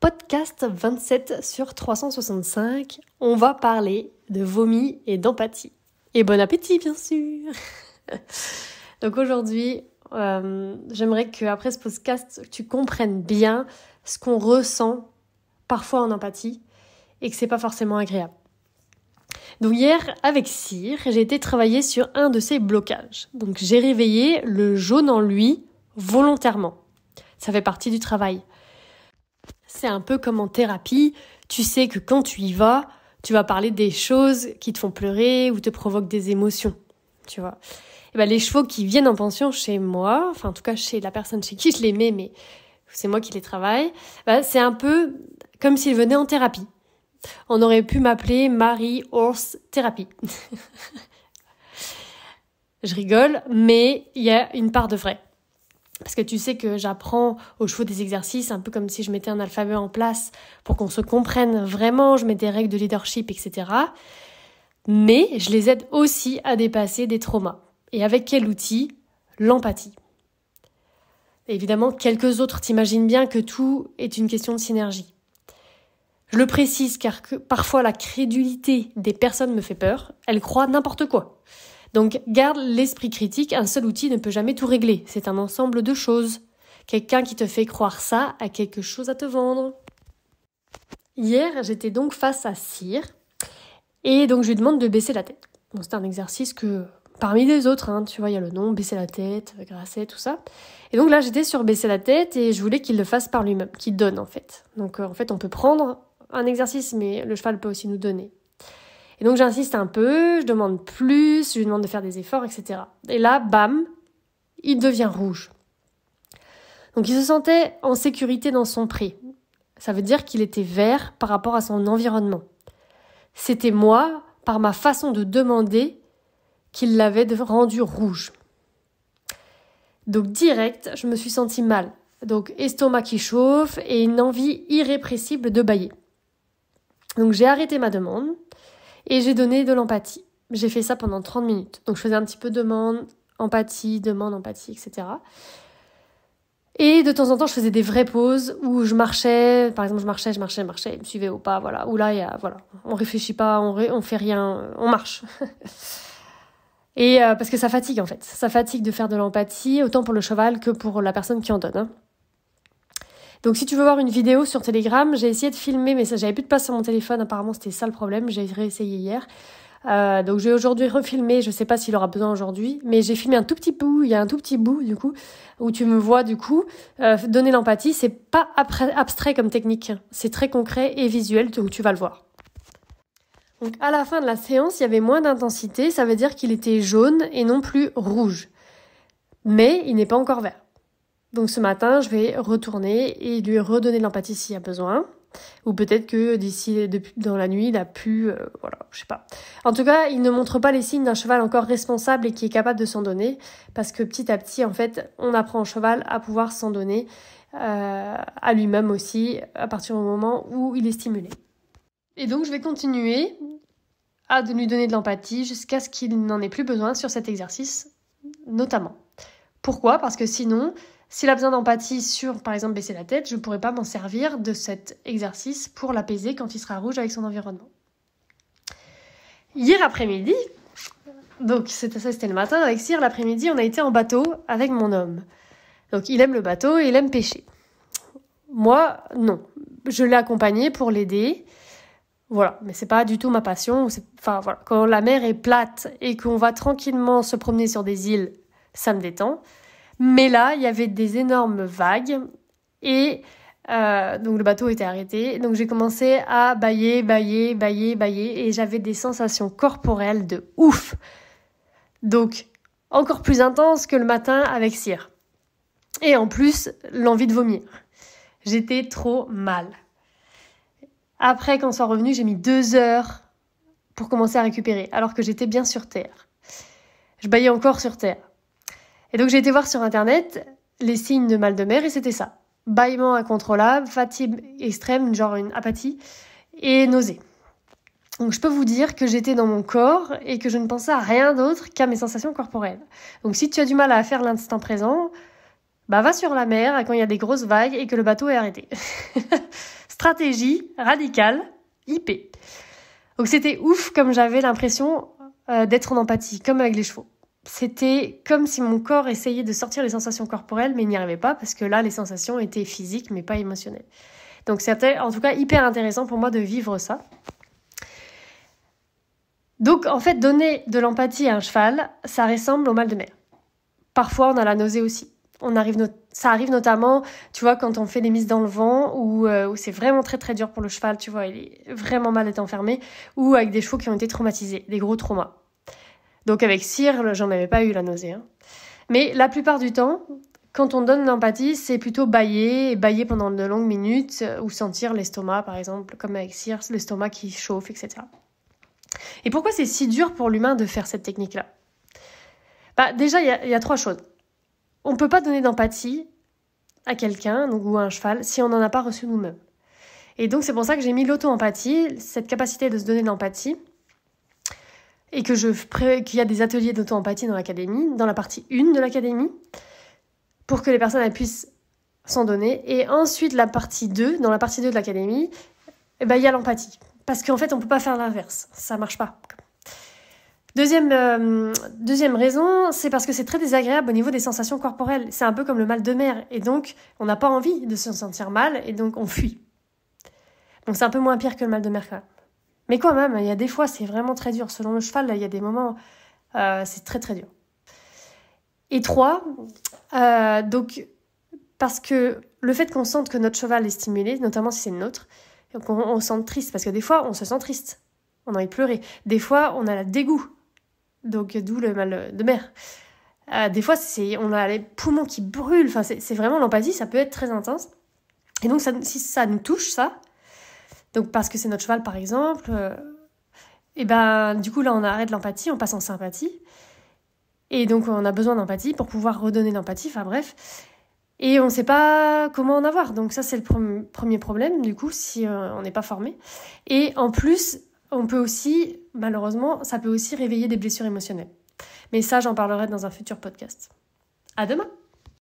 podcast 27 sur 365, on va parler de vomi et d'empathie. Et bon appétit, bien sûr Donc aujourd'hui, euh, j'aimerais qu'après ce podcast, tu comprennes bien ce qu'on ressent parfois en empathie et que c'est pas forcément agréable. Donc hier, avec Cyr, j'ai été travailler sur un de ces blocages. Donc j'ai réveillé le jaune en lui volontairement. Ça fait partie du travail. C'est un peu comme en thérapie, tu sais que quand tu y vas, tu vas parler des choses qui te font pleurer ou te provoquent des émotions, tu vois. Et eh ben, les chevaux qui viennent en pension chez moi, enfin en tout cas chez la personne chez qui je les mets, mais c'est moi qui les travaille, bah, c'est un peu comme s'ils venaient en thérapie. On aurait pu m'appeler Marie Horse Thérapie. je rigole, mais il y a une part de vrai. Parce que tu sais que j'apprends au chevaux des exercices, un peu comme si je mettais un alphabet en place pour qu'on se comprenne vraiment, je mets des règles de leadership, etc. Mais je les aide aussi à dépasser des traumas. Et avec quel outil L'empathie. Évidemment, quelques autres, t'imaginent bien que tout est une question de synergie. Je le précise car parfois la crédulité des personnes me fait peur, elles croient n'importe quoi. Donc garde l'esprit critique, un seul outil ne peut jamais tout régler, c'est un ensemble de choses. Quelqu'un qui te fait croire ça a quelque chose à te vendre. Hier, j'étais donc face à Cyr, et donc je lui demande de baisser la tête. c'est un exercice que parmi les autres, hein, tu vois, il y a le nom, baisser la tête, grasser, tout ça. Et donc là, j'étais sur baisser la tête et je voulais qu'il le fasse par lui-même, qu'il donne en fait. Donc euh, en fait, on peut prendre un exercice, mais le cheval peut aussi nous donner. Et donc j'insiste un peu, je demande plus, je lui demande de faire des efforts, etc. Et là, bam, il devient rouge. Donc il se sentait en sécurité dans son pré. Ça veut dire qu'il était vert par rapport à son environnement. C'était moi, par ma façon de demander, qu'il l'avait rendu rouge. Donc direct, je me suis sentie mal. Donc estomac qui chauffe et une envie irrépressible de bailler. Donc j'ai arrêté ma demande. Et j'ai donné de l'empathie. J'ai fait ça pendant 30 minutes. Donc je faisais un petit peu demande, empathie, demande, empathie, etc. Et de temps en temps, je faisais des vraies pauses où je marchais, par exemple, je marchais, je marchais, je marchais, il me suivait ou pas, voilà. Ou là, il voilà, on réfléchit pas, on, fait rien, on marche. Et euh, parce que ça fatigue en fait, ça fatigue de faire de l'empathie, autant pour le cheval que pour la personne qui en donne. Hein. Donc si tu veux voir une vidéo sur Telegram, j'ai essayé de filmer, mais ça j'avais plus de place sur mon téléphone, apparemment c'était ça le problème, j'ai réessayé hier. Euh, donc j'ai aujourd'hui refilmé, je sais pas s'il aura besoin aujourd'hui, mais j'ai filmé un tout petit bout, il y a un tout petit bout du coup, où tu me vois du coup euh, donner l'empathie, c'est pas abstrait comme technique, c'est très concret et visuel, donc tu vas le voir. Donc à la fin de la séance, il y avait moins d'intensité, ça veut dire qu'il était jaune et non plus rouge. Mais il n'est pas encore vert. Donc ce matin, je vais retourner et lui redonner de l'empathie s'il y a besoin. Ou peut-être que d'ici dans la nuit, il a pu, euh, voilà, je sais pas. En tout cas, il ne montre pas les signes d'un cheval encore responsable et qui est capable de s'en donner, parce que petit à petit, en fait, on apprend au cheval à pouvoir s'en donner euh, à lui-même aussi, à partir du moment où il est stimulé. Et donc, je vais continuer à lui donner de l'empathie jusqu'à ce qu'il n'en ait plus besoin sur cet exercice, notamment. Pourquoi Parce que sinon, s'il a besoin d'empathie sur, par exemple, baisser la tête, je ne pourrais pas m'en servir de cet exercice pour l'apaiser quand il sera rouge avec son environnement. Hier après-midi, donc c'était ça, le matin, avec Cyr, l'après-midi, on a été en bateau avec mon homme. Donc il aime le bateau et il aime pêcher. Moi, non. Je l'ai accompagné pour l'aider. Voilà, mais c'est pas du tout ma passion. Enfin, Quand la mer est plate et qu'on va tranquillement se promener sur des îles, ça me détend. Mais là, il y avait des énormes vagues et euh, donc le bateau était arrêté. Donc j'ai commencé à bailler, bailler, bailler, bailler et j'avais des sensations corporelles de ouf. Donc encore plus intense que le matin avec cire. Et en plus, l'envie de vomir. J'étais trop mal. Après, quand soit revenu, j'ai mis deux heures pour commencer à récupérer, alors que j'étais bien sur terre. Je baillais encore sur terre. Et donc j'ai été voir sur internet les signes de mal de mer et c'était ça. Bâillement incontrôlable, fatigue extrême, genre une apathie et nausée. Donc je peux vous dire que j'étais dans mon corps et que je ne pensais à rien d'autre qu'à mes sensations corporelles. Donc si tu as du mal à faire l'instant présent, bah va sur la mer quand il y a des grosses vagues et que le bateau est arrêté. Stratégie radicale, IP. Donc c'était ouf comme j'avais l'impression euh, d'être en empathie, comme avec les chevaux c'était comme si mon corps essayait de sortir les sensations corporelles, mais il n'y arrivait pas parce que là, les sensations étaient physiques, mais pas émotionnelles. Donc c'était en tout cas hyper intéressant pour moi de vivre ça. Donc en fait, donner de l'empathie à un cheval, ça ressemble au mal de mer. Parfois, on a la nausée aussi. ça arrive notamment, tu vois, quand on fait des mises dans le vent ou euh, c'est vraiment très très dur pour le cheval, tu vois, il est vraiment mal d'être enfermé, ou avec des chevaux qui ont été traumatisés, des gros traumas. Donc avec Cyril, j'en avais pas eu la nausée. Hein. Mais la plupart du temps, quand on donne l'empathie, c'est plutôt bailler, bailler pendant de longues minutes, euh, ou sentir l'estomac, par exemple, comme avec Cyril, l'estomac qui chauffe, etc. Et pourquoi c'est si dur pour l'humain de faire cette technique-là bah, Déjà, il y, a trois choses. On ne peut pas donner d'empathie à quelqu'un ou à un cheval si on n'en a pas reçu nous-mêmes. Et donc c'est pour ça que j'ai mis l'auto-empathie, cette capacité de se donner de l'empathie, et que je qu'il y a des ateliers d'auto-empathie dans l'académie, dans la partie 1 de l'académie, pour que les personnes elles, puissent s'en donner. Et ensuite, la partie 2, dans la partie 2 de l'académie, eh ben, il y a l'empathie. Parce qu'en fait, on ne peut pas faire l'inverse. Ça marche pas. Deuxième, euh, deuxième raison, c'est parce que c'est très désagréable au niveau des sensations corporelles. C'est un peu comme le mal de mer. Et donc, on n'a pas envie de se sentir mal et donc on fuit. Donc, c'est un peu moins pire que le mal de mer quand même. Mais quand même, il y a des fois, c'est vraiment très dur. Selon le cheval, il y a des moments, euh, c'est très très dur. Et trois, euh, donc, parce que le fait qu'on sente que notre cheval est stimulé, notamment si c'est le nôtre, on, se sent triste, parce que des fois, on se sent triste, on a envie de pleurer. Des fois, on a la dégoût, donc d'où le mal de mer. Euh, des fois, c'est, on a les poumons qui brûlent, enfin, c'est, vraiment l'empathie, ça peut être très intense. Et donc, si ça nous touche, ça, donc parce que c'est notre cheval par exemple, euh, et ben du coup là on arrête l'empathie, on passe en sympathie. Et donc on a besoin d'empathie pour pouvoir redonner l'empathie, enfin bref. Et on ne sait pas comment en avoir. Donc ça c'est le premier problème du coup si euh, on n'est pas formé. Et en plus, on peut aussi, malheureusement, ça peut aussi réveiller des blessures émotionnelles. Mais ça j'en parlerai dans un futur podcast. À demain